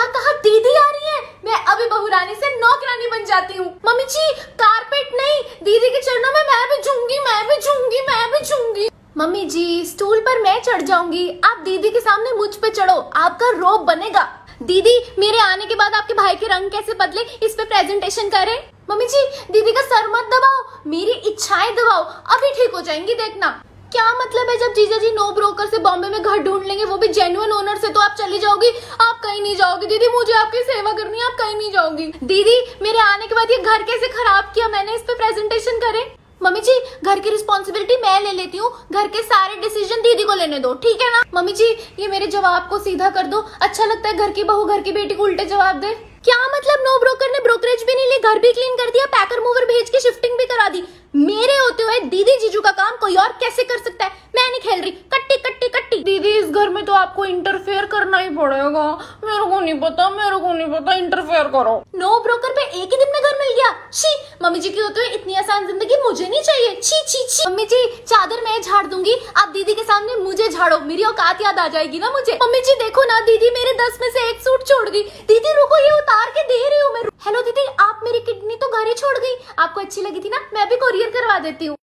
क्या कहा दीदी आ रही है मैं अभी बहुरानी से नौकरानी बन जाती हूँ मम्मी जी कारपेट नहीं दीदी के चरणों में मैं भी झूंगी मैं भी झूंगी मैं भी झूंगी मम्मी जी स्टूल पर मैं चढ़ जाऊंगी आप दीदी के सामने मुझ पे चढ़ो आपका रोब बनेगा दीदी मेरे आने के बाद आपके भाई के रंग कैसे बदले इस पे प्रेजेंटेशन करें मम्मी जी दीदी का सर मत दबाओ मेरी इच्छाएं दबाओ अभी ठीक हो जाएंगी देखना क्या मतलब है जब जीजा जी नो ब्रोकर से बॉम्बे में घर ढूंढ लेंगे वो भी जेन्युइन ओनर से तो आप चली जाओगी आप कहीं नहीं जाओगी दीदी मुझे आपकी सेवा करनी है आप कहीं नहीं जाओगी दीदी मेरे आने के बाद ये घर कैसे खराब किया मैंने इस पे प्रेजेंटेशन करे मम्मी जी घर की रिस्पॉन्सिबिलिटी मैं ले लेती हूँ घर के सारे डिसीजन दीदी को लेने दो ठीक है ना मम्मी जी ये मेरे जवाब को सीधा कर दो अच्छा लगता है घर की बहू घर की बेटी को उल्टे जवाब दे क्या मतलब नो ब्रोकर ने ब्रोकरेज भी नहीं ली घर भी क्लीन कर दिया पैकर मूवर भेज के शिफ्टिंग भी करा दी मेरे होते हुए दीदी जीजू का काम कोई और कैसे कर सकता है मैं नहीं खेल रही कट्टी कट्टी कट्टी दीदी इस घर में तो आपको इंटरफेयर करना ही पड़ेगा नहीं पता मेरे को नहीं पता इंटरफेयर करो नो no, ब्रोकर पे एक ही दिन में घर मिल गया छी मम्मी जी की होते हुए इतनी आसान जिंदगी मुझे नहीं चाहिए छी छी छी मम्मी जी चादर मैं झाड़ दूंगी आप दीदी के सामने मुझे झाड़ो मेरी औकात याद आ जाएगी ना मुझे मम्मी जी देखो ना दीदी मेरे दस में से एक सूट छोड़ गई दीदी रुको ये उतार के दे रही हूँ मैं हेलो दीदी आप मेरी किडनी तो घर ही छोड़ गई आपको अच्छी लगी थी ना मैं भी कोरियर करवा देती हूँ